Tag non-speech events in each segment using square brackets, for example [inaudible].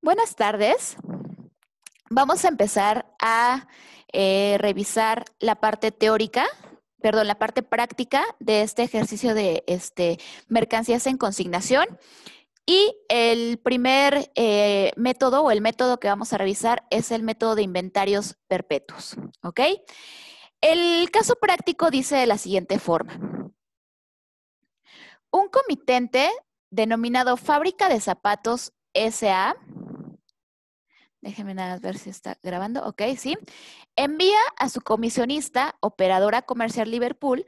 Buenas tardes. Vamos a empezar a eh, revisar la parte teórica, perdón, la parte práctica de este ejercicio de este, mercancías en consignación. Y el primer eh, método o el método que vamos a revisar es el método de inventarios perpetuos. ¿Ok? El caso práctico dice de la siguiente forma. Un comitente denominado Fábrica de Zapatos SA Déjenme nada ver si está grabando. Ok, sí. Envía a su comisionista, operadora comercial Liverpool,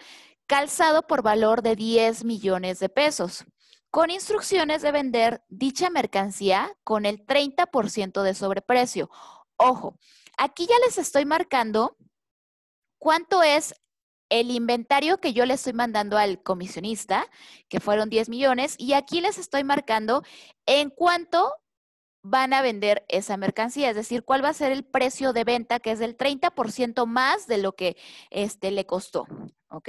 calzado por valor de 10 millones de pesos, con instrucciones de vender dicha mercancía con el 30% de sobreprecio. Ojo, aquí ya les estoy marcando cuánto es el inventario que yo le estoy mandando al comisionista, que fueron 10 millones, y aquí les estoy marcando en cuánto van a vender esa mercancía, es decir, cuál va a ser el precio de venta, que es del 30% más de lo que este, le costó, ¿ok?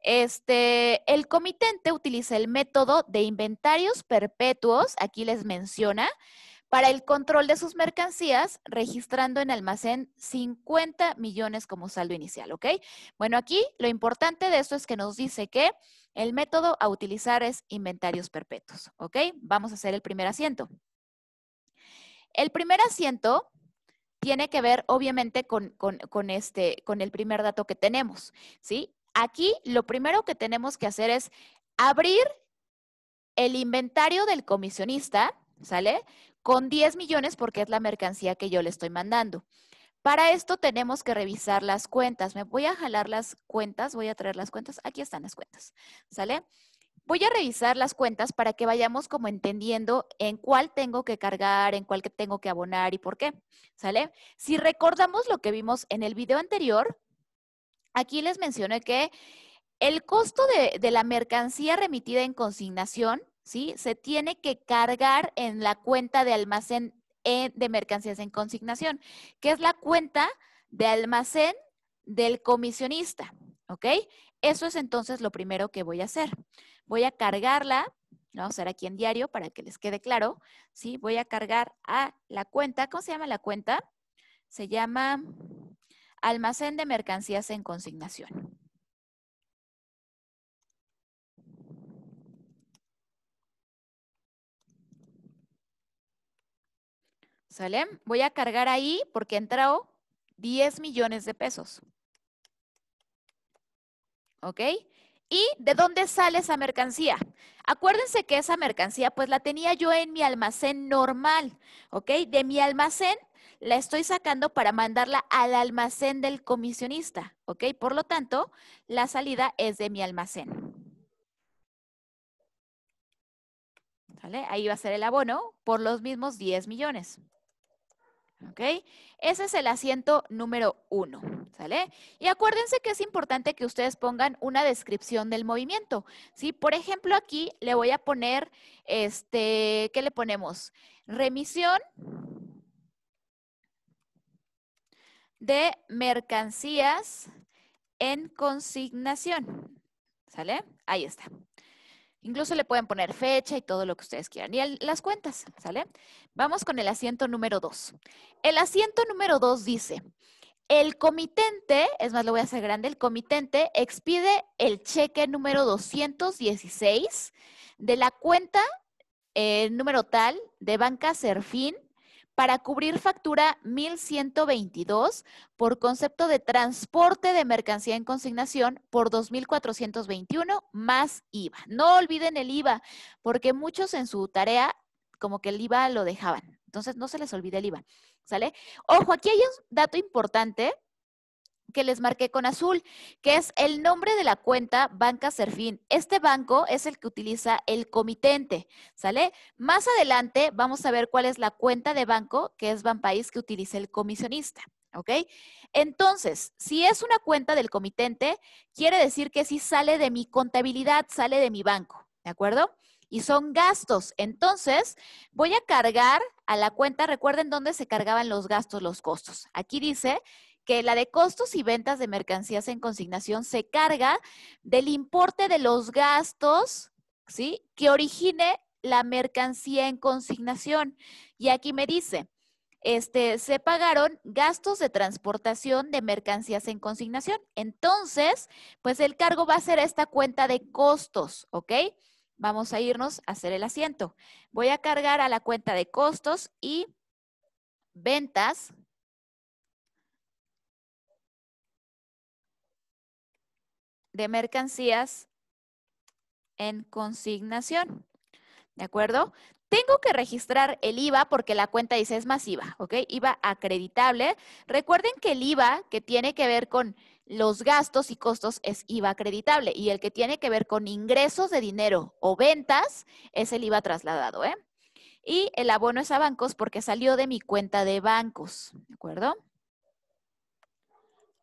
Este, el comitente utiliza el método de inventarios perpetuos, aquí les menciona, para el control de sus mercancías, registrando en almacén 50 millones como saldo inicial, ¿ok? Bueno, aquí lo importante de esto es que nos dice que el método a utilizar es inventarios perpetuos, ¿ok? Vamos a hacer el primer asiento. El primer asiento tiene que ver, obviamente, con, este, con el primer dato que tenemos, ¿sí? Aquí lo primero que tenemos que hacer es abrir el inventario del comisionista, ¿sale? Con 10 millones porque es la mercancía que yo le estoy mandando. Para esto tenemos que revisar las cuentas. Me voy a jalar las cuentas, voy a traer las cuentas. Aquí están las cuentas, ¿sale? Voy a revisar las cuentas para que vayamos como entendiendo en cuál tengo que cargar, en cuál que tengo que abonar y por qué, ¿sale? Si recordamos lo que vimos en el video anterior, aquí les mencioné que el costo de, de la mercancía remitida en consignación, ¿sí? Se tiene que cargar en la cuenta de almacén eh, de mercancías en consignación, que es la cuenta de almacén del comisionista, ¿ok? Eso es entonces lo primero que voy a hacer. Voy a cargarla, vamos a hacer aquí en diario para que les quede claro, ¿sí? Voy a cargar a la cuenta, ¿cómo se llama la cuenta? Se llama almacén de mercancías en consignación. ¿Sale? Voy a cargar ahí porque entrado 10 millones de pesos. ¿ok? ¿Y de dónde sale esa mercancía? Acuérdense que esa mercancía pues la tenía yo en mi almacén normal, ¿ok? De mi almacén la estoy sacando para mandarla al almacén del comisionista, ¿ok? Por lo tanto, la salida es de mi almacén. ¿Sale? Ahí va a ser el abono por los mismos 10 millones. ¿ok? Ese es el asiento número uno, ¿sale? Y acuérdense que es importante que ustedes pongan una descripción del movimiento, ¿sí? Por ejemplo, aquí le voy a poner, este, ¿qué le ponemos? Remisión de mercancías en consignación, ¿sale? Ahí está. Incluso le pueden poner fecha y todo lo que ustedes quieran. Y las cuentas, ¿sale? Vamos con el asiento número 2. El asiento número 2 dice, el comitente, es más, lo voy a hacer grande, el comitente expide el cheque número 216 de la cuenta eh, número tal de banca Serfín para cubrir factura 1122 por concepto de transporte de mercancía en consignación por 2421 más IVA. No olviden el IVA, porque muchos en su tarea como que el IVA lo dejaban. Entonces no se les olvide el IVA, ¿sale? Ojo, aquí hay un dato importante que les marqué con azul, que es el nombre de la cuenta Banca Serfín. Este banco es el que utiliza el comitente, ¿sale? Más adelante vamos a ver cuál es la cuenta de banco que es Banpaís que utiliza el comisionista. ¿Ok? Entonces, si es una cuenta del comitente, quiere decir que si sale de mi contabilidad, sale de mi banco, ¿de acuerdo? y son gastos. Entonces, voy a cargar a la cuenta, recuerden dónde se cargaban los gastos, los costos. Aquí dice que la de costos y ventas de mercancías en consignación se carga del importe de los gastos, ¿sí? Que origine la mercancía en consignación. Y aquí me dice, este, se pagaron gastos de transportación de mercancías en consignación. Entonces, pues el cargo va a ser esta cuenta de costos, ¿ok? Vamos a irnos a hacer el asiento. Voy a cargar a la cuenta de costos y ventas de mercancías en consignación. ¿De acuerdo? Tengo que registrar el IVA porque la cuenta dice es masiva, ¿ok? IVA acreditable. Recuerden que el IVA que tiene que ver con los gastos y costos es IVA acreditable y el que tiene que ver con ingresos de dinero o ventas es el IVA trasladado, ¿eh? Y el abono es a bancos porque salió de mi cuenta de bancos, ¿de acuerdo?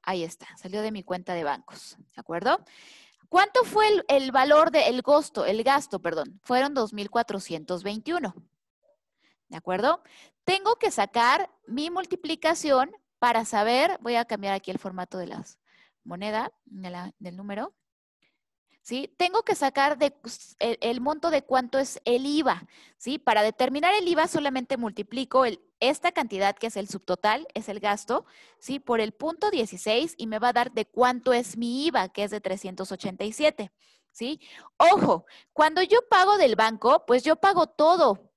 Ahí está, salió de mi cuenta de bancos, ¿de acuerdo? ¿Cuánto fue el, valor del costo, el gasto, perdón? Fueron 2,421, ¿de acuerdo? Tengo que sacar mi multiplicación para saber, voy a cambiar aquí el formato de las moneda, del número, ¿sí? Tengo que sacar de, el, el, monto de cuánto es el IVA, ¿sí? Para determinar el IVA solamente multiplico el esta cantidad que es el subtotal es el gasto, ¿sí? Por el punto 16 y me va a dar de cuánto es mi IVA, que es de 387, ¿sí? Ojo, cuando yo pago del banco, pues yo pago todo,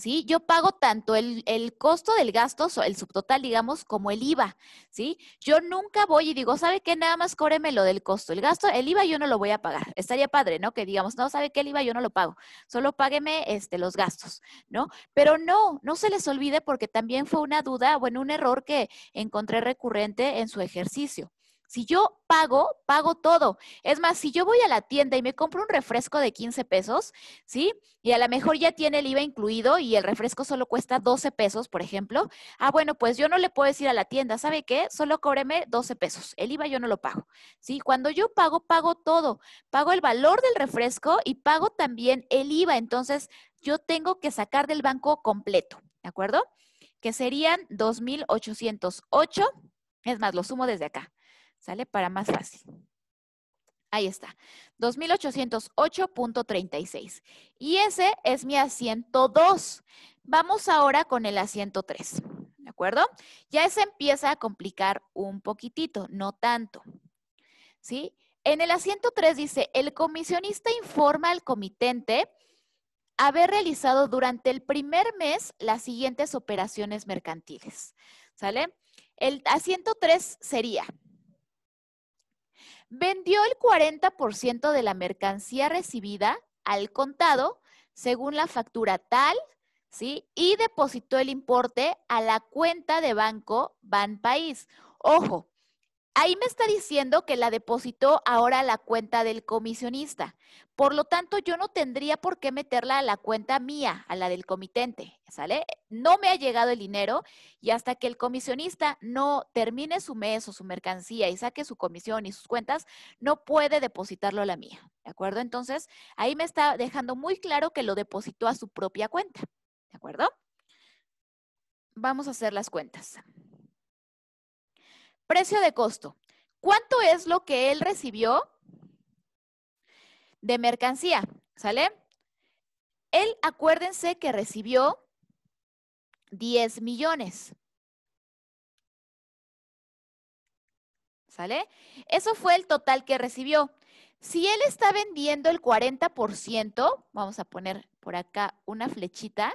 ¿sí? Yo pago tanto el, costo del gasto, el subtotal, digamos, como el IVA, ¿sí? Yo nunca voy y digo, ¿sabe qué? Nada más córeme lo del costo. El gasto, el IVA yo no lo voy a pagar. Estaría padre, ¿no? Que digamos, no, ¿sabe qué? El IVA yo no lo pago. Solo págueme este, los gastos, ¿no? Pero no, no se les olvide porque también fue una duda, bueno, un error que encontré recurrente en su ejercicio. Si yo pago, pago todo. Es más, si yo voy a la tienda y me compro un refresco de 15 pesos, ¿sí? Y a lo mejor ya tiene el IVA incluido y el refresco solo cuesta 12 pesos, por ejemplo. Ah, bueno, pues yo no le puedo decir a la tienda, ¿sabe qué? Solo cóbreme 12 pesos. El IVA yo no lo pago, ¿sí? Cuando yo pago, pago todo. Pago el valor del refresco y pago también el IVA. Entonces, yo tengo que sacar del banco completo, ¿de acuerdo? Que serían 2,808. Es más, lo sumo desde acá. ¿Sale? Para más fácil. Ahí está, 2808.36. Y ese es mi asiento 2. Vamos ahora con el asiento 3. ¿De acuerdo? Ya se empieza a complicar un poquitito, no tanto. ¿Sí? En el asiento 3 dice, el comisionista informa al comitente haber realizado durante el primer mes las siguientes operaciones mercantiles. ¿Sale? El asiento 3 sería, vendió el 40% de la mercancía recibida al contado según la factura tal, ¿sí? Y depositó el importe a la cuenta de banco Ban País. Ojo, ahí me está diciendo que la depositó ahora a la cuenta del comisionista. Por lo tanto, yo no tendría por qué meterla a la cuenta mía, a la del comitente, ¿sale? No me ha llegado el dinero y hasta que el comisionista no termine su mes o su mercancía y saque su comisión y sus cuentas, no puede depositarlo a la mía, ¿de acuerdo? Entonces, ahí me está dejando muy claro que lo depositó a su propia cuenta, ¿de acuerdo? Vamos a hacer las cuentas. Precio de costo. ¿Cuánto es lo que él recibió de mercancía? ¿Sale? Él, acuérdense que recibió 10 millones. ¿Sale? Eso fue el total que recibió. Si él está vendiendo el 40%, vamos a poner por acá una flechita,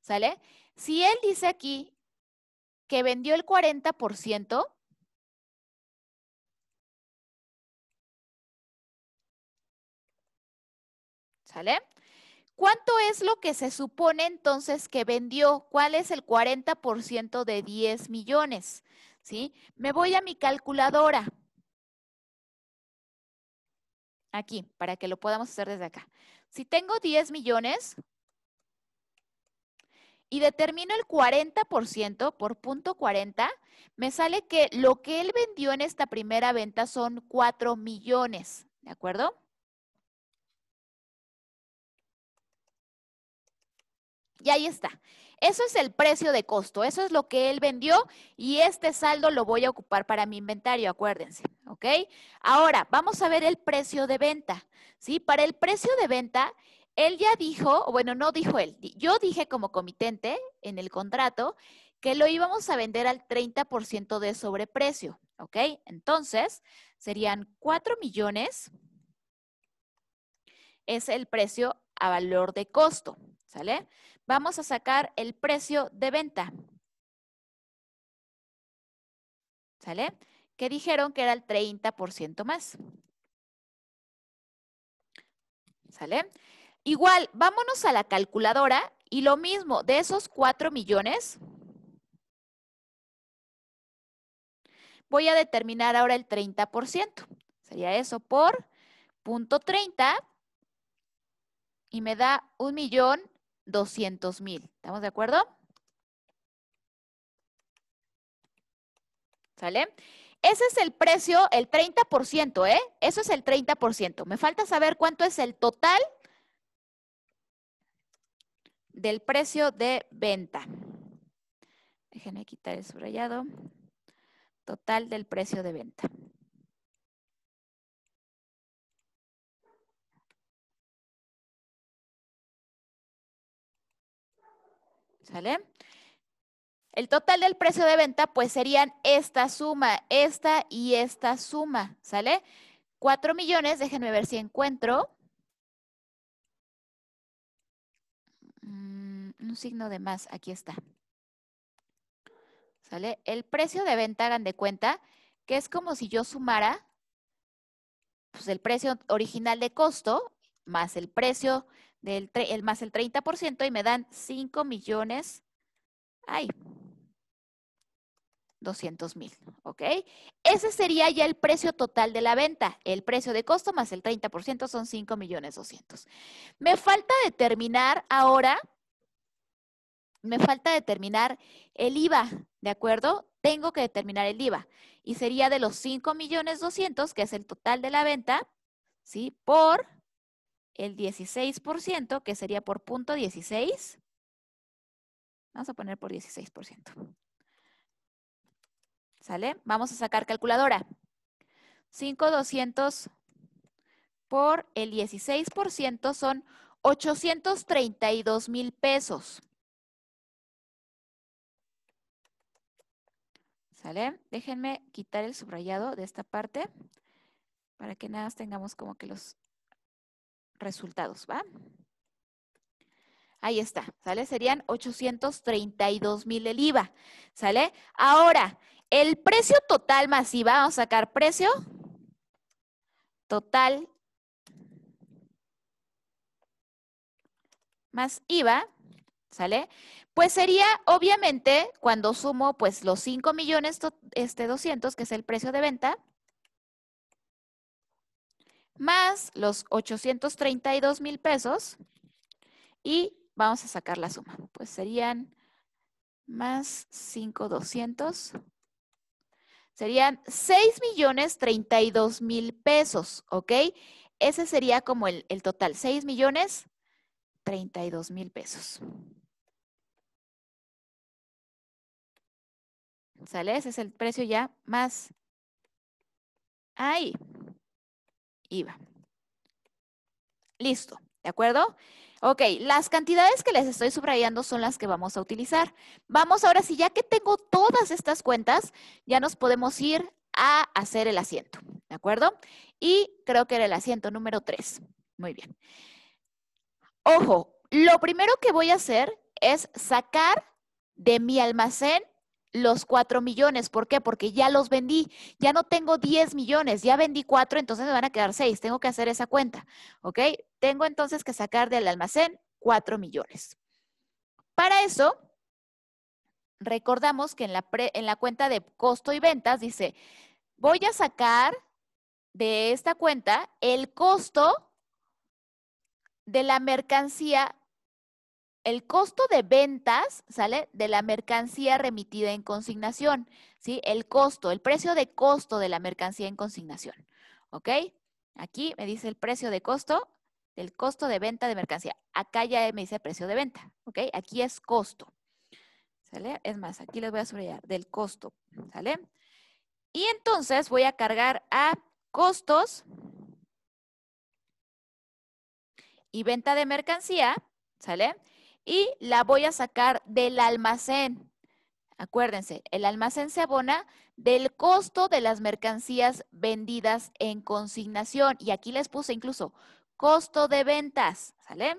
¿sale? Si él dice aquí que vendió el 40%, ¿Sale? ¿Cuánto es lo que se supone entonces que vendió? ¿Cuál es el 40% de 10 millones? ¿Sí? Me voy a mi calculadora. Aquí, para que lo podamos hacer desde acá. Si tengo 10 millones y determino el 40% por punto 40, me sale que lo que él vendió en esta primera venta son 4 millones, ¿de acuerdo? Y ahí está. Eso es el precio de costo, eso es lo que él vendió y este saldo lo voy a ocupar para mi inventario, acuérdense, ¿ok? Ahora, vamos a ver el precio de venta, ¿sí? Para el precio de venta, él ya dijo, bueno, no dijo él, yo dije como comitente en el contrato que lo íbamos a vender al 30% de sobreprecio, ¿ok? Entonces, serían 4 millones, es el precio a valor de costo, ¿sale? Vamos a sacar el precio de venta. ¿Sale? Que dijeron que era el 30% más. ¿Sale? Igual, vámonos a la calculadora y lo mismo, de esos 4 millones, voy a determinar ahora el 30%. Sería eso por punto .30 y me da un millón 200 mil. ¿Estamos de acuerdo? ¿Sale? Ese es el precio, el 30%, ¿eh? Eso es el 30%. Me falta saber cuánto es el total del precio de venta. Déjenme quitar el subrayado. Total del precio de venta. ¿Sale? El total del precio de venta pues serían esta suma, esta y esta suma, ¿sale? 4 millones, déjenme ver si encuentro. Mm, un signo de más, aquí está. ¿Sale? El precio de venta, hagan de cuenta, que es como si yo sumara pues, el precio original de costo más el precio del el más el 30% y me dan 5 millones. Ay, 200 mil, ¿ok? Ese sería ya el precio total de la venta. El precio de costo más el 30% son 5 millones 200. Me falta determinar ahora, me falta determinar el IVA, ¿de acuerdo? Tengo que determinar el IVA. Y sería de los 5 millones 200, que es el total de la venta, ¿sí? Por el 16%, que sería por punto 16. Vamos a poner por 16%. ¿Sale? Vamos a sacar calculadora. 5,200 por el 16% son 832 mil pesos. ¿Sale? Déjenme quitar el subrayado de esta parte para que nada más tengamos como que los resultados, ¿va? Ahí está, ¿sale? Serían 832 mil el IVA, ¿sale? Ahora, el precio total más IVA, vamos a sacar precio total más IVA, ¿sale? Pues sería, obviamente, cuando sumo pues los 5 millones este, 200, que es el precio de venta, más los 832 mil pesos y vamos a sacar la suma. Pues serían más 5,200. Serían 6 millones 32 mil pesos, ¿ok? Ese sería como el, total, 6 millones 32 mil pesos. ¿Sale? Ese es el precio ya más. Ahí. Iba. Listo, ¿de acuerdo? Ok, las cantidades que les estoy subrayando son las que vamos a utilizar. Vamos ahora si ya que tengo todas estas cuentas, ya nos podemos ir a hacer el asiento, ¿de acuerdo? Y creo que era el asiento número 3. Muy bien. Ojo, lo primero que voy a hacer es sacar de mi almacén los 4 millones. ¿Por qué? Porque ya los vendí. Ya no tengo 10 millones, ya vendí cuatro, entonces me van a quedar seis, Tengo que hacer esa cuenta. ¿Ok? Tengo entonces que sacar del almacén 4 millones. Para eso, recordamos que en la, en la cuenta de costo y ventas dice, voy a sacar de esta cuenta el costo de la mercancía el costo de ventas, ¿sale? De la mercancía remitida en consignación, ¿sí? El costo, el precio de costo de la mercancía en consignación, ¿ok? Aquí me dice el precio de costo el costo de venta de mercancía. Acá ya me dice precio de venta, ¿ok? Aquí es costo, ¿sale? Es más, aquí les voy a subrayar del costo, ¿sale? Y entonces voy a cargar a costos y venta de mercancía, ¿sale? y la voy a sacar del almacén. Acuérdense, el almacén se abona del costo de las mercancías vendidas en consignación. Y aquí les puse incluso costo de ventas, ¿sale?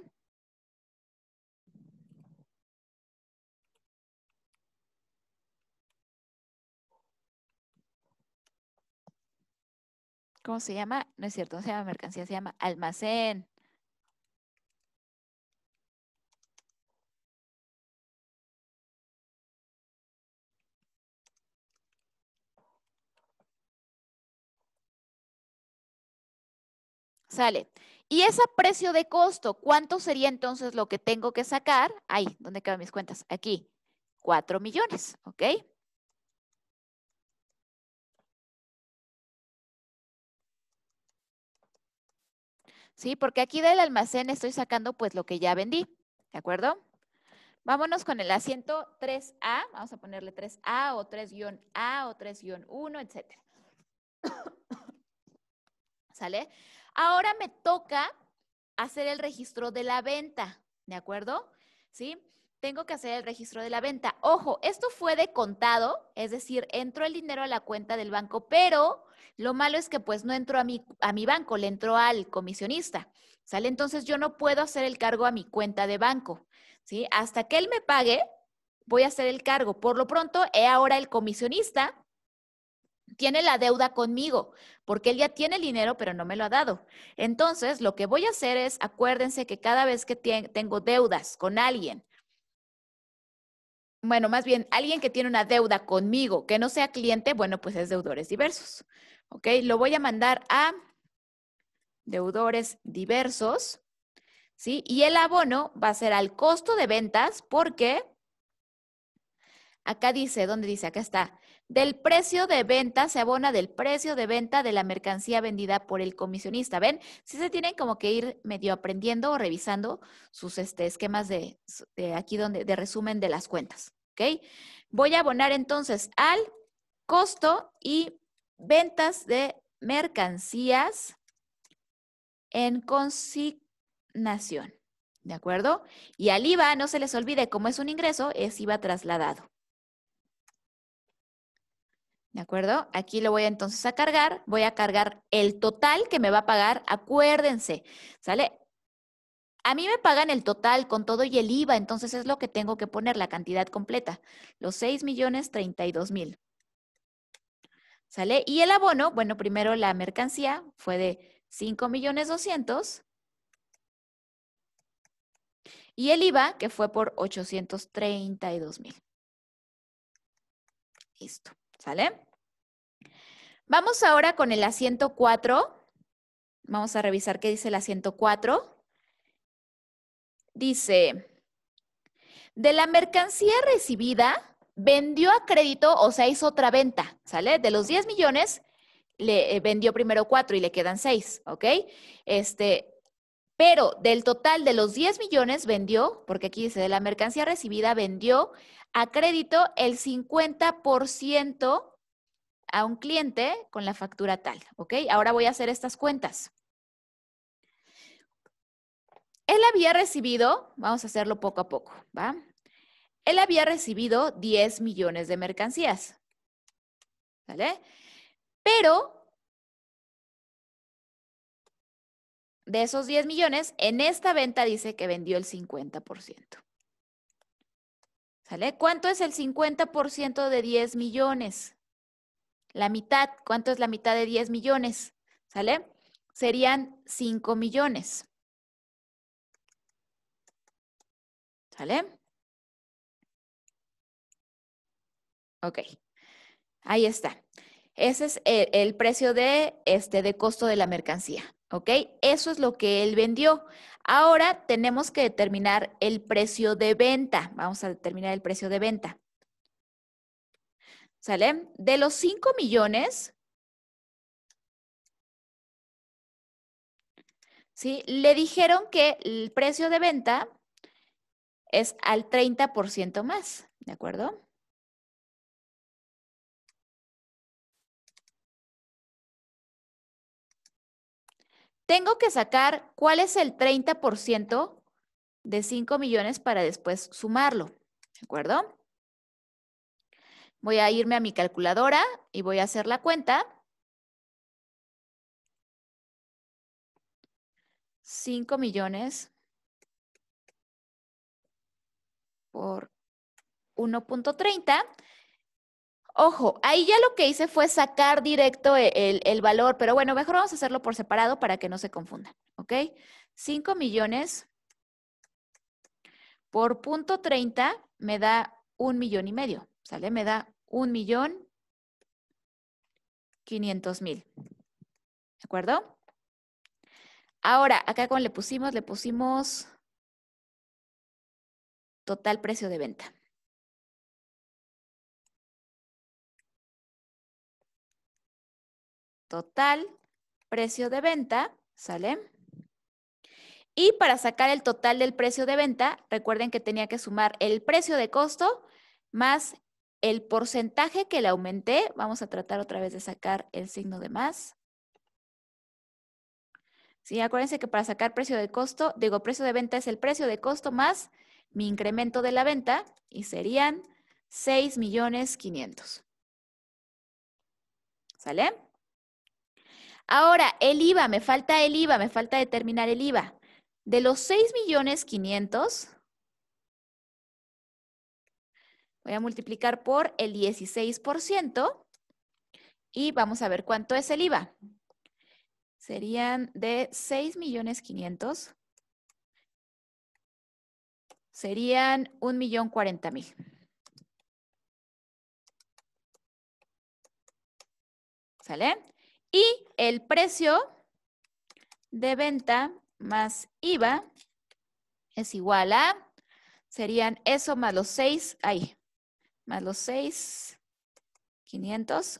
¿Cómo se llama? No es cierto, no se llama mercancía, se llama almacén. Sale. Y ese precio de costo. ¿Cuánto sería entonces lo que tengo que sacar? Ahí, ¿dónde quedan mis cuentas? Aquí. 4 millones, ¿ok? ¿Sí? Porque aquí del almacén estoy sacando pues lo que ya vendí, ¿de acuerdo? Vámonos con el asiento 3A, vamos a ponerle 3A o 3-A o 3-1, etcétera. [coughs] ¿Sale? Ahora me toca hacer el registro de la venta, ¿de acuerdo? ¿Sí? Tengo que hacer el registro de la venta. Ojo, esto fue de contado, es decir, entró el dinero a la cuenta del banco, pero lo malo es que pues no entró a mi, banco, le entró al comisionista. ¿Sale? Entonces yo no puedo hacer el cargo a mi cuenta de banco, ¿sí? Hasta que él me pague, voy a hacer el cargo. Por lo pronto, he ahora el comisionista tiene la deuda conmigo, porque él ya tiene el dinero, pero no me lo ha dado. Entonces, lo que voy a hacer es, acuérdense que cada vez que tengo deudas con alguien, bueno, más bien, alguien que tiene una deuda conmigo, que no sea cliente, bueno, pues es deudores diversos. ¿Ok? Lo voy a mandar a deudores diversos, ¿sí? Y el abono va a ser al costo de ventas porque acá dice, ¿dónde dice? Acá está del precio de venta se abona del precio de venta de la mercancía vendida por el comisionista. ¿Ven? Sí se tienen como que ir medio aprendiendo o revisando sus este, esquemas de, aquí donde, de resumen de las cuentas. ¿Ok? Voy a abonar entonces al costo y ventas de mercancías en consignación. ¿De acuerdo? Y al IVA, no se les olvide, como es un ingreso, es IVA trasladado. ¿De acuerdo? Aquí lo voy entonces a cargar. Voy a cargar el total que me va a pagar. Acuérdense, ¿sale? A mí me pagan el total con todo y el IVA, entonces es lo que tengo que poner, la cantidad completa. Los 6 millones mil. ¿Sale? Y el abono, bueno, primero la mercancía fue de 5 millones Y el IVA, que fue por 832 mil. Listo. ¿Sale? Vamos ahora con el asiento 4. Vamos a revisar qué dice el asiento 4. Dice, de la mercancía recibida, vendió a crédito, o sea, hizo otra venta, ¿sale? De los 10 millones, le eh, vendió primero 4 y le quedan 6, ¿ok? Este, pero del total de los 10 millones vendió, porque aquí dice, de la mercancía recibida vendió a crédito el 50% a un cliente con la factura tal, ¿ok? Ahora voy a hacer estas cuentas. Él había recibido, vamos a hacerlo poco a poco, ¿va? Él había recibido 10 millones de mercancías, ¿vale? Pero de esos 10 millones, en esta venta dice que vendió el 50%. ¿Cuánto es el 50% de 10 millones? La mitad, ¿cuánto es la mitad de 10 millones? ¿Sale? Serían 5 millones. ¿Sale? Ok. Ahí está. Ese es el, precio de, este, de costo de la mercancía. ¿Ok? Eso es lo que él vendió. Ahora tenemos que determinar el precio de venta. Vamos a determinar el precio de venta. ¿Sale? De los 5 millones, ¿sí? Le dijeron que el precio de venta es al 30% más, ¿de acuerdo? Tengo que sacar cuál es el 30% de 5 millones para después sumarlo. ¿De acuerdo? Voy a irme a mi calculadora y voy a hacer la cuenta. 5 millones por 1.30 Ojo, ahí ya lo que hice fue sacar directo e-, el, valor, pero bueno, mejor vamos a hacerlo por separado para que no se confundan, ¿ok? 5 millones por punto 30 me da un millón y medio, ¿sale? Me da un millón 500 mil, ¿de acuerdo? Ahora, acá cuando le pusimos, le pusimos total precio de venta. total, precio de venta, ¿sale? Y para sacar el total del precio de venta, recuerden que tenía que sumar el precio de costo más el porcentaje que le aumenté. Vamos a tratar otra vez de sacar el signo de más. Sí, acuérdense que para sacar precio de costo, digo, precio de venta es el precio de costo más mi incremento de la venta y serían 6 millones 500. ¿Sale? Ahora, el IVA, me falta el IVA, me falta determinar el IVA. De los 6 voy a multiplicar por el 16% y vamos a ver cuánto es el IVA. Serían de 6 millones 500. Serían 1 millón 40 ¿Sale? Y el precio de venta más IVA es igual a, serían eso más los 6, ahí, más los 6, 500,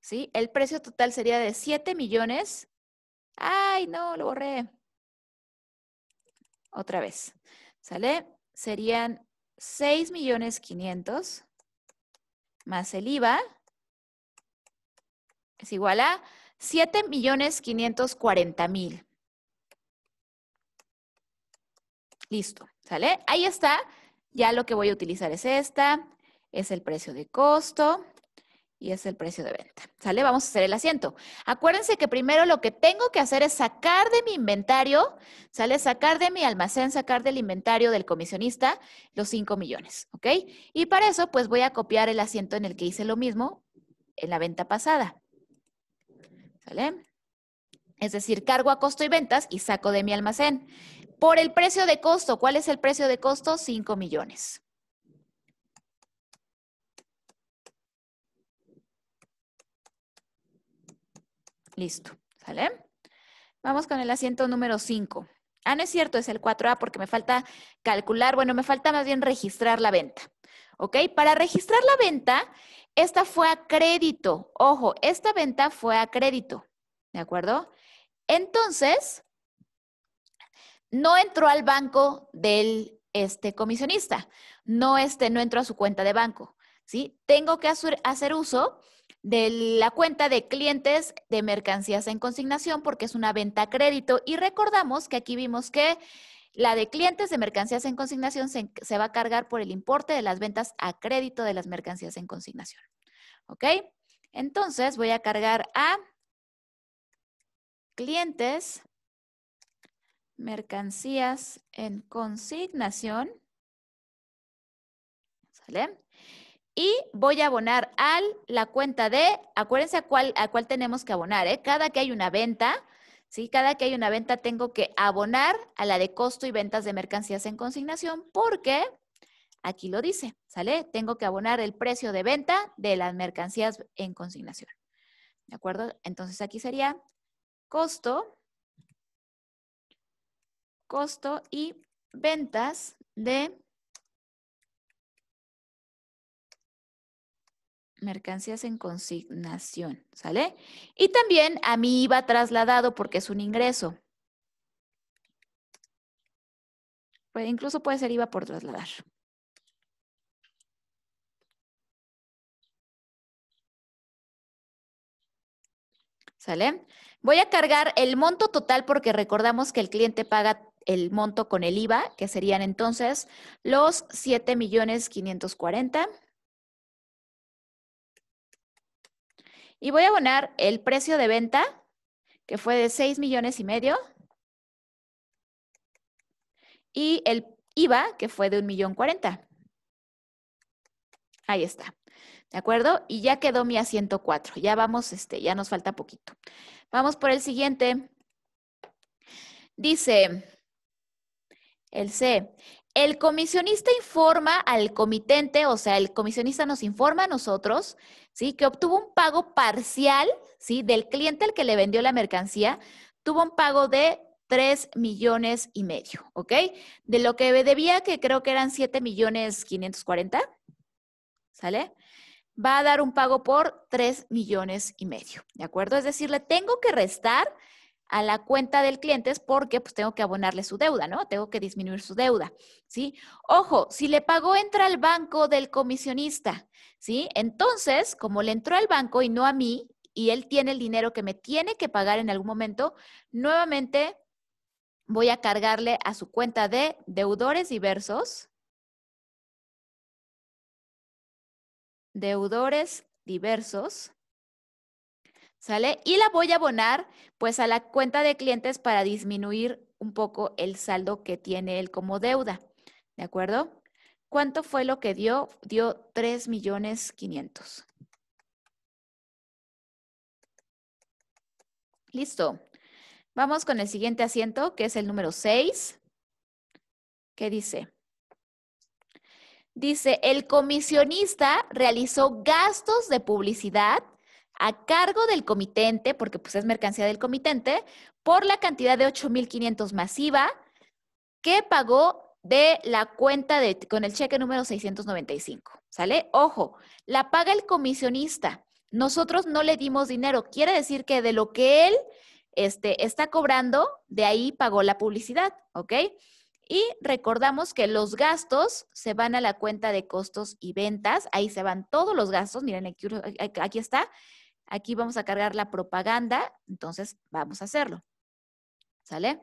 ¿sí? El precio total sería de 7 millones. Ay, no, lo borré. Otra vez, ¿sale? Serían 6 millones 500 más el IVA, es igual a 7.540.000. Listo, ¿sale? Ahí está. Ya lo que voy a utilizar es esta, es el precio de costo y es el precio de venta. ¿Sale? Vamos a hacer el asiento. Acuérdense que primero lo que tengo que hacer es sacar de mi inventario, ¿sale? Sacar de mi almacén, sacar del inventario del comisionista los 5 millones, ¿ok? Y para eso, pues voy a copiar el asiento en el que hice lo mismo en la venta pasada. ¿Sale? Es decir, cargo a costo y ventas y saco de mi almacén. Por el precio de costo, ¿cuál es el precio de costo? 5 millones. Listo, ¿sale? Vamos con el asiento número 5. Ah, no es cierto, es el 4A porque me falta calcular, bueno, me falta más bien registrar la venta. ¿ok? Para registrar la venta, esta fue a crédito. Ojo, esta venta fue a crédito, ¿de acuerdo? Entonces, no entró al banco del este comisionista, no este no entró a su cuenta de banco, ¿sí? Tengo que hacer uso de la cuenta de clientes de mercancías en consignación porque es una venta a crédito y recordamos que aquí vimos que la de clientes de mercancías en consignación se, va a cargar por el importe de las ventas a crédito de las mercancías en consignación. ¿Ok? Entonces voy a cargar a clientes, mercancías en consignación. ¿Sale? y voy a abonar a la cuenta de, acuérdense a cuál, a cuál tenemos que abonar, ¿eh? cada que hay una venta, ¿sí? Cada que hay una venta tengo que abonar a la de costo y ventas de mercancías en consignación porque aquí lo dice, ¿sale? Tengo que abonar el precio de venta de las mercancías en consignación. ¿De acuerdo? Entonces aquí sería costo, costo y ventas de mercancías en consignación, ¿sale? Y también a mí IVA trasladado porque es un ingreso. Pues, incluso puede ser IVA por trasladar. ¿Sale? Voy a cargar el monto total porque recordamos que el cliente paga el monto con el IVA, que serían entonces los 7 millones Y voy a abonar el precio de venta, que fue de 6 millones y medio, y el IVA, que fue de 1 millón 40. Ahí está. ¿De acuerdo? Y ya quedó mi asiento 104 Ya vamos, este, ya nos falta poquito. Vamos por el siguiente. Dice el C. El comisionista informa al comitente, o sea, el comisionista nos informa a nosotros, ¿sí? Que obtuvo un pago parcial, ¿sí? Del cliente al que le vendió la mercancía, tuvo un pago de 3 millones y medio, ¿ok? De lo que debía, que creo que eran 7 millones 540, ¿sale? Va a dar un pago por 3 millones y medio, ¿de acuerdo? Es decir, le tengo que restar a la cuenta del cliente es porque pues tengo que abonarle su deuda, ¿no? Tengo que disminuir su deuda, ¿sí? Ojo, si le pagó entra al banco del comisionista, ¿sí? Entonces, como le entró al banco y no a mí, y él tiene el dinero que me tiene que pagar en algún momento, nuevamente voy a cargarle a su cuenta de deudores diversos. Deudores diversos ¿sale? Y la voy a abonar pues a la cuenta de clientes para disminuir un poco el saldo que tiene él como deuda, ¿de acuerdo? ¿Cuánto fue lo que dio? Dio 3 millones Listo. Vamos con el siguiente asiento, que es el número 6. ¿Qué dice? Dice, el comisionista realizó gastos de publicidad a cargo del comitente, porque pues es mercancía del comitente, por la cantidad de 8.500 masiva que pagó de la cuenta de, con el cheque número 695, ¿sale? Ojo, la paga el comisionista. Nosotros no le dimos dinero. Quiere decir que de lo que él este, está cobrando, de ahí pagó la publicidad, ¿ok? Y recordamos que los gastos se van a la cuenta de costos y ventas. Ahí se van todos los gastos. Miren, aquí está. Aquí vamos a cargar la propaganda, entonces vamos a hacerlo. ¿Sale?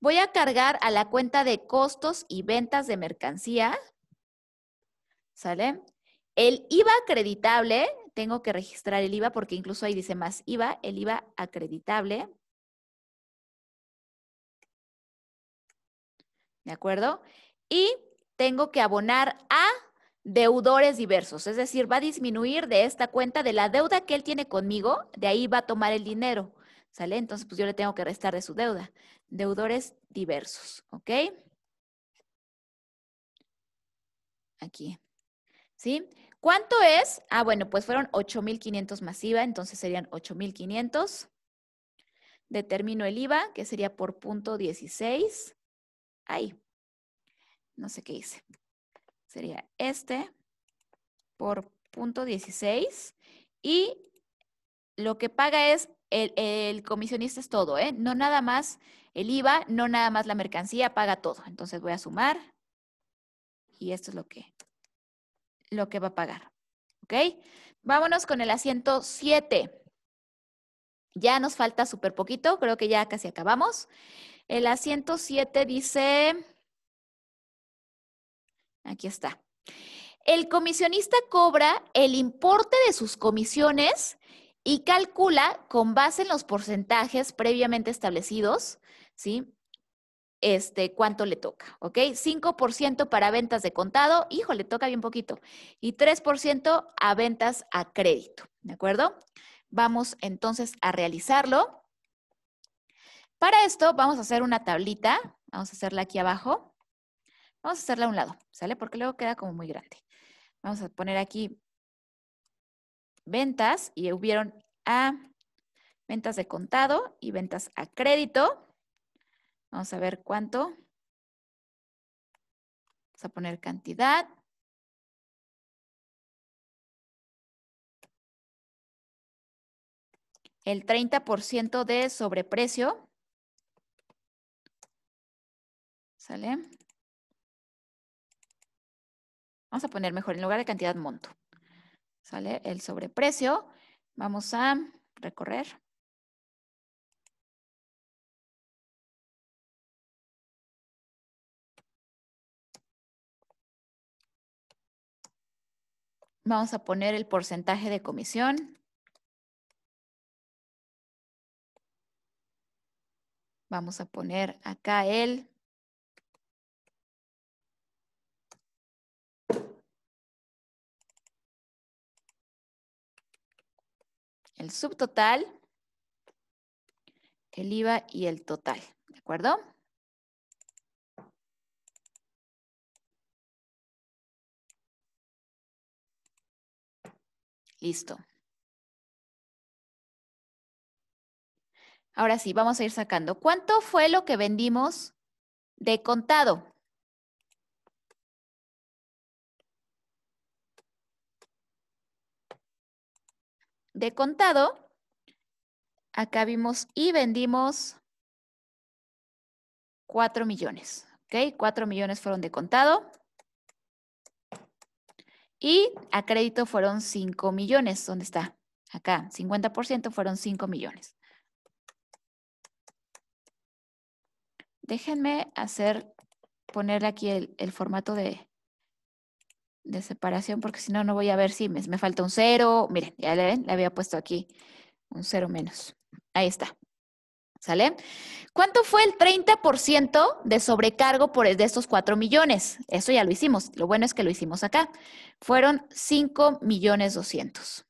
Voy a cargar a la cuenta de costos y ventas de mercancía. ¿Sale? El IVA acreditable, tengo que registrar el IVA porque incluso ahí dice más IVA, el IVA acreditable. ¿De acuerdo? Y tengo que abonar a deudores diversos, es decir, va a disminuir de esta cuenta de la deuda que él tiene conmigo, de ahí va a tomar el dinero, ¿sale? Entonces, pues yo le tengo que restar de su deuda, deudores diversos, ¿ok? Aquí, ¿sí? ¿Cuánto es? Ah, bueno, pues fueron 8.500 más IVA, entonces serían 8.500. Determino el IVA, que sería por punto 16. Ahí. No sé qué hice. Sería este por punto 16 y lo que paga es el, comisionista es todo, ¿eh? No nada más el IVA, no nada más la mercancía, paga todo. Entonces voy a sumar y esto es lo que, lo que va a pagar. ¿Ok? Vámonos con el asiento 7. Ya nos falta súper poquito, creo que ya casi acabamos. El asiento 7 dice Aquí está. El comisionista cobra el importe de sus comisiones y calcula con base en los porcentajes previamente establecidos, ¿sí? Este, cuánto le toca, ¿ok? 5% para ventas de contado, hijo, le toca bien poquito, y 3% a ventas a crédito, ¿de acuerdo? Vamos entonces a realizarlo. Para esto vamos a hacer una tablita, vamos a hacerla aquí abajo. Vamos a hacerla a un lado, ¿sale? Porque luego queda como muy grande. Vamos a poner aquí ventas y hubieron a ventas de contado y ventas a crédito. Vamos a ver cuánto. Vamos a poner cantidad. El 30% de sobreprecio. ¿Sale? Vamos a poner mejor, en lugar de cantidad, monto. Sale el sobreprecio. Vamos a recorrer. Vamos a poner el porcentaje de comisión. Vamos a poner acá el el subtotal, el IVA y el total, ¿de acuerdo? Listo. Ahora sí, vamos a ir sacando. ¿Cuánto fue lo que vendimos de contado? de contado. Acá vimos y vendimos 4 millones. ¿Ok? 4 millones fueron de contado. Y a crédito fueron 5 millones. ¿Dónde está? Acá, 50% fueron 5 millones. Déjenme hacer, ponerle aquí el formato de, de separación, porque si no, no voy a ver si me, falta un cero. Miren, ya le había puesto aquí un cero menos. Ahí está. ¿Sale? ¿Cuánto fue el 30% de sobrecargo por de estos 4 millones? Eso ya lo hicimos. Lo bueno es que lo hicimos acá. Fueron 5 millones 200.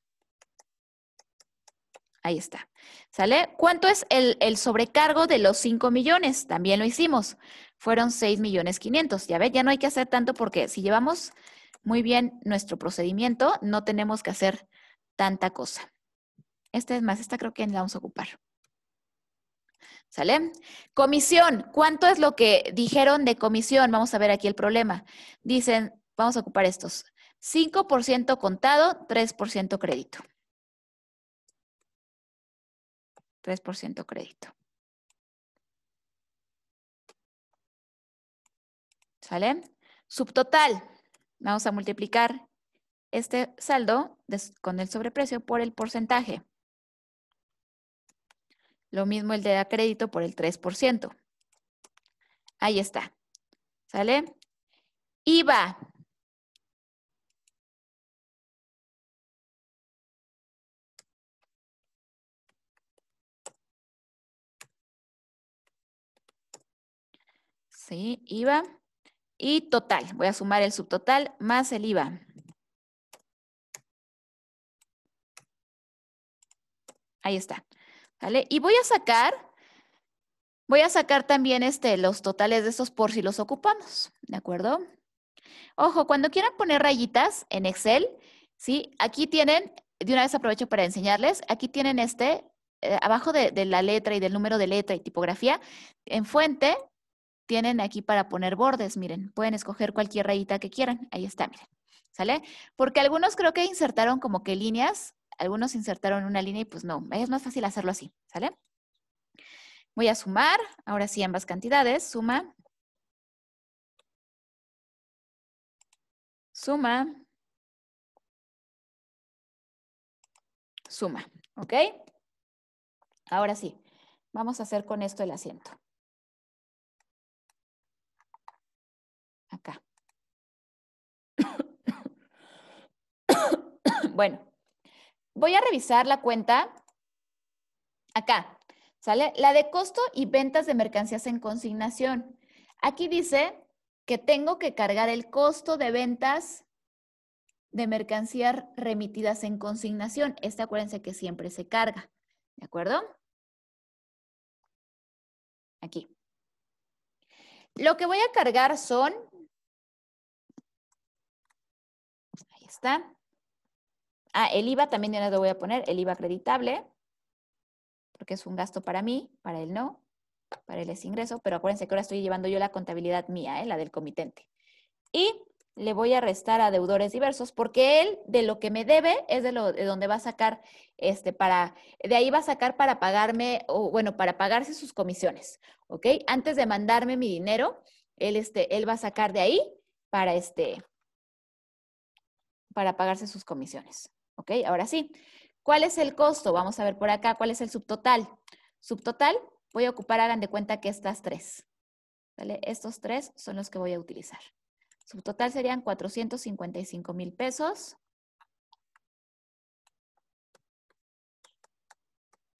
Ahí está. ¿Sale? ¿Cuánto es el, sobrecargo de los 5 millones? También lo hicimos. Fueron 6 millones 500. Ya ve, ya no hay que hacer tanto porque si llevamos muy bien nuestro procedimiento, no tenemos que hacer tanta cosa. Esta es más, esta creo que la vamos a ocupar. ¿Sale? Comisión. ¿Cuánto es lo que dijeron de comisión? Vamos a ver aquí el problema. Dicen, vamos a ocupar estos. 5% contado, 3% crédito. 3% crédito. ¿Sale? Subtotal. Vamos a multiplicar este saldo con el sobreprecio por el porcentaje. Lo mismo el de a crédito por el 3%. Ahí está. ¿Sale? IVA. Sí, IVA. Y total, voy a sumar el subtotal más el IVA. Ahí está. ¿Vale? Y voy a sacar, voy a sacar también este, los totales de estos por si los ocupamos. ¿De acuerdo? Ojo, cuando quieran poner rayitas en Excel, ¿sí? Aquí tienen, de una vez aprovecho para enseñarles, aquí tienen este, eh, abajo de, de, la letra y del número de letra y tipografía, en fuente tienen aquí para poner bordes, miren, pueden escoger cualquier rayita que quieran, ahí está, miren, ¿sale? Porque algunos creo que insertaron como que líneas, algunos insertaron una línea y pues no, es más fácil hacerlo así, ¿sale? Voy a sumar, ahora sí ambas cantidades, suma, suma, suma, ¿ok? Ahora sí, vamos a hacer con esto el asiento. Bueno, voy a revisar la cuenta acá. ¿Sale? La de costo y ventas de mercancías en consignación. Aquí dice que tengo que cargar el costo de ventas de mercancías remitidas en consignación. Este acuérdense que siempre se carga. ¿De acuerdo? Aquí. Lo que voy a cargar son... Ahí está. Ah, el IVA también ya lo voy a poner, el IVA acreditable, porque es un gasto para mí, para él no, para él es ingreso, pero acuérdense que ahora estoy llevando yo la contabilidad mía, ¿eh? la del comitente. Y le voy a restar a deudores diversos porque él de lo que me debe es de, lo, de donde va a sacar este para de ahí va a sacar para pagarme o bueno para pagarse sus comisiones, ¿ok? Antes de mandarme mi dinero él este él va a sacar de ahí para este para pagarse sus comisiones. ¿Ok? Ahora sí. ¿Cuál es el costo? Vamos a ver por acá cuál es el subtotal. Subtotal, voy a ocupar, hagan de cuenta que estas tres. ¿Vale? Estos tres son los que voy a utilizar. Subtotal serían 455 mil pesos.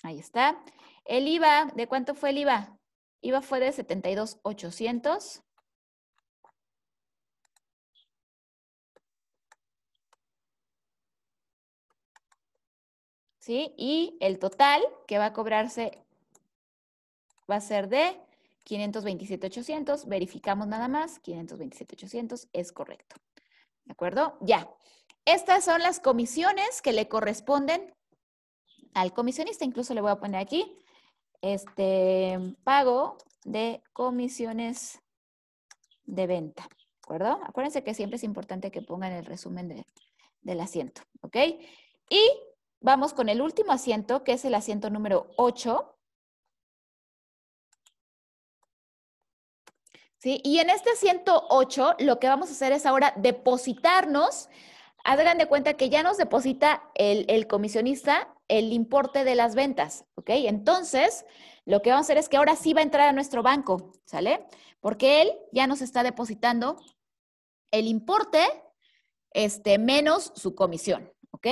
Ahí está. El IVA, ¿de cuánto fue el IVA? IVA fue de 72,800. ¿sí? Y el total que va a cobrarse va a ser de 527.800. Verificamos nada más, 527.800 es correcto. ¿De acuerdo? Ya. Estas son las comisiones que le corresponden al comisionista. Incluso le voy a poner aquí este pago de comisiones de venta. ¿De acuerdo? Acuérdense que siempre es importante que pongan el resumen del asiento. ¿Ok? Y Vamos con el último asiento, que es el asiento número 8. ¿Sí? Y en este asiento 8, lo que vamos a hacer es ahora depositarnos. Hagan de cuenta que ya nos deposita el, el comisionista el importe de las ventas, ¿ok? Entonces, lo que vamos a hacer es que ahora sí va a entrar a nuestro banco, ¿sale? Porque él ya nos está depositando el importe este, menos su comisión, ¿ok?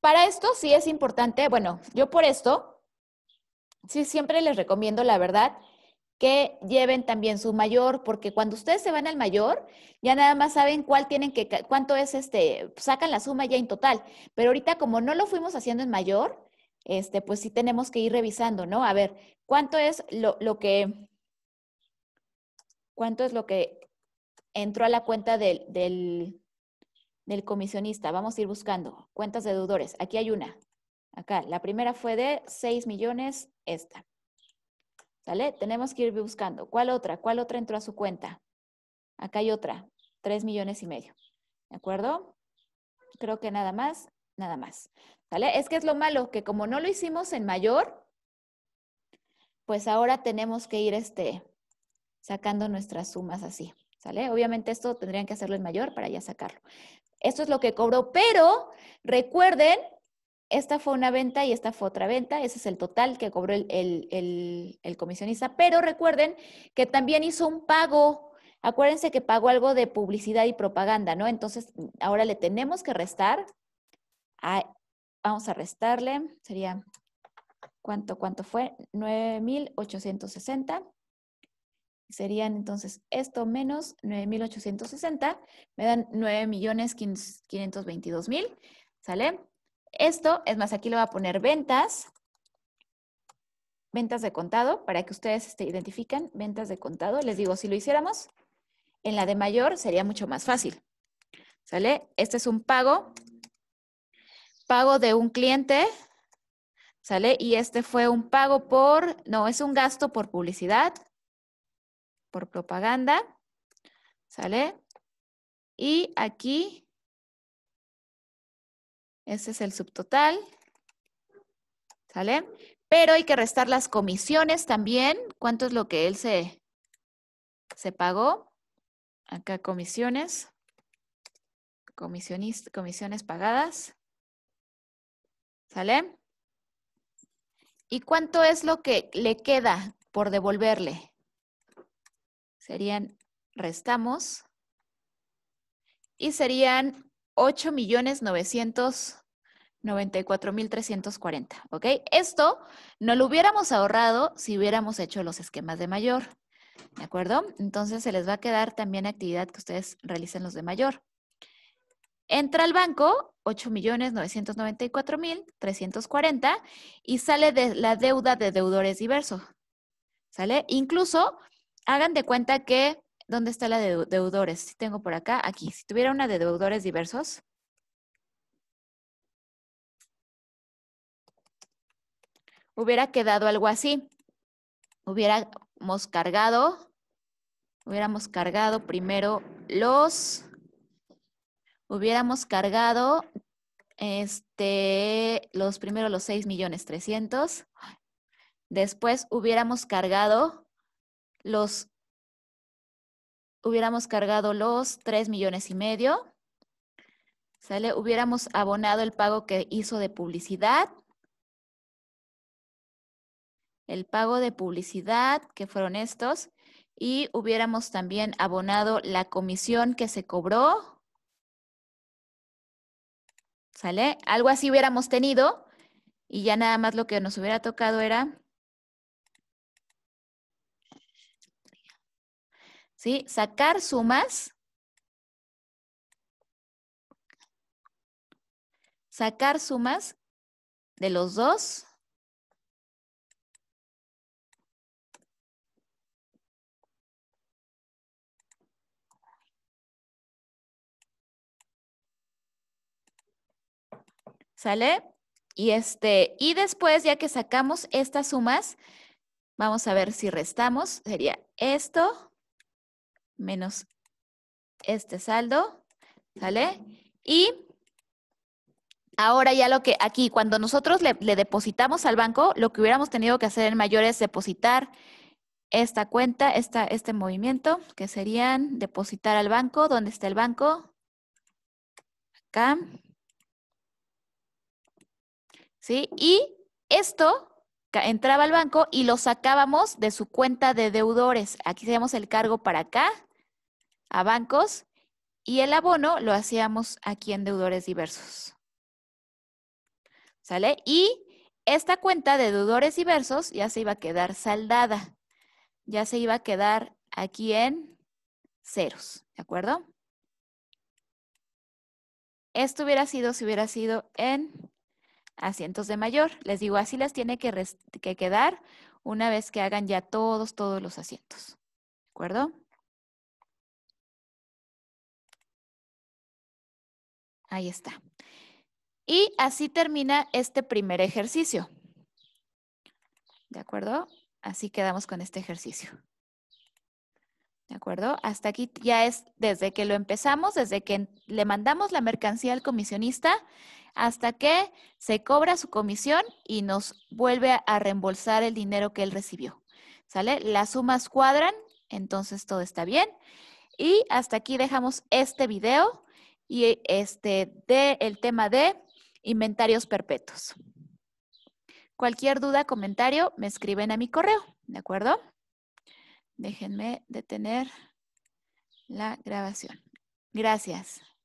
Para esto sí es importante, bueno, yo por esto, sí siempre les recomiendo, la verdad, que lleven también su mayor, porque cuando ustedes se van al mayor, ya nada más saben cuál tienen que, cuánto es este, sacan la suma ya en total. Pero ahorita, como no lo fuimos haciendo en mayor, este, pues sí tenemos que ir revisando, ¿no? A ver, ¿cuánto es lo, lo que, cuánto es lo que entró a la cuenta del, del del comisionista. Vamos a ir buscando cuentas de deudores. Aquí hay una. Acá, la primera fue de 6 millones, esta. ¿Sale? Tenemos que ir buscando. ¿Cuál otra? ¿Cuál otra entró a su cuenta? Acá hay otra, 3 millones y medio. ¿De acuerdo? Creo que nada más, nada más. ¿Sale? Es que es lo malo, que como no lo hicimos en mayor, pues ahora tenemos que ir este, sacando nuestras sumas así. ¿Sale? Obviamente esto tendrían que hacerlo en mayor para ya sacarlo. Esto es lo que cobró, pero recuerden, esta fue una venta y esta fue otra venta, ese es el total que cobró el, comisionista, pero recuerden que también hizo un pago. Acuérdense que pagó algo de publicidad y propaganda, ¿no? Entonces, ahora le tenemos que restar. vamos a restarle, sería, ¿cuánto, cuánto fue? 9,860 serían entonces esto menos 9.860, me dan 9.522.000, ¿sale? Esto, es más, aquí le voy a poner ventas, ventas de contado, para que ustedes se este, identifiquen ventas de contado. Les digo, si lo hiciéramos en la de mayor sería mucho más fácil, ¿sale? Este es un pago, pago de un cliente, ¿sale? Y este fue un pago por, no, es un gasto por publicidad, por propaganda. ¿Sale? Y aquí, ese es el subtotal. ¿Sale? Pero hay que restar las comisiones también. ¿Cuánto es lo que él se, se pagó? Acá comisiones. Comisiones, comisiones pagadas. ¿Sale? ¿Y cuánto es lo que le queda por devolverle? serían, restamos, y serían 8.994.340, ¿ok? Esto no lo hubiéramos ahorrado si hubiéramos hecho los esquemas de mayor, ¿de acuerdo? Entonces se les va a quedar también actividad que ustedes realicen los de mayor. Entra al banco 8.994.340 y sale de la deuda de deudores diversos, ¿sale? Incluso hagan de cuenta que, ¿dónde está la de deudores? Si tengo por acá, aquí. Si tuviera una de deudores diversos, hubiera quedado algo así. Hubiéramos cargado, hubiéramos cargado primero los, hubiéramos cargado este, los primero los 6 millones Después hubiéramos cargado los hubiéramos cargado los 3 millones y medio, ¿sale? Hubiéramos abonado el pago que hizo de publicidad, el pago de publicidad, que fueron estos, y hubiéramos también abonado la comisión que se cobró, ¿sale? Algo así hubiéramos tenido y ya nada más lo que nos hubiera tocado era ¿sí? Sacar sumas. Sacar sumas de los dos. ¿Sale? Y, este, y después, ya que sacamos estas sumas, vamos a ver si restamos. Sería esto menos este saldo, ¿sale? Y ahora ya lo que aquí, cuando nosotros le, depositamos al banco, lo que hubiéramos tenido que hacer en mayor es depositar esta cuenta, esta, este movimiento, que serían depositar al banco, ¿dónde está el banco? Acá. ¿Sí? Y esto entraba al banco y lo sacábamos de su cuenta de deudores. Aquí hacíamos el cargo para acá, a bancos, y el abono lo hacíamos aquí en deudores diversos. ¿Sale? Y esta cuenta de deudores diversos ya se iba a quedar saldada. Ya se iba a quedar aquí en ceros, ¿de acuerdo? Esto hubiera sido si hubiera sido en asientos de mayor. Les digo, así las tiene que, quedar una vez que hagan ya todos, todos los asientos. ¿De acuerdo? Ahí está. Y así termina este primer ejercicio. ¿De acuerdo? Así quedamos con este ejercicio. ¿De acuerdo? Hasta aquí ya es desde que lo empezamos, desde que le mandamos la mercancía al comisionista, hasta que se cobra su comisión y nos vuelve a reembolsar el dinero que él recibió. ¿Sale? Las sumas cuadran, entonces todo está bien. Y hasta aquí dejamos este video y este de el tema de inventarios perpetuos. Cualquier duda, comentario, me escriben a mi correo, ¿de acuerdo? Déjenme detener la grabación. Gracias.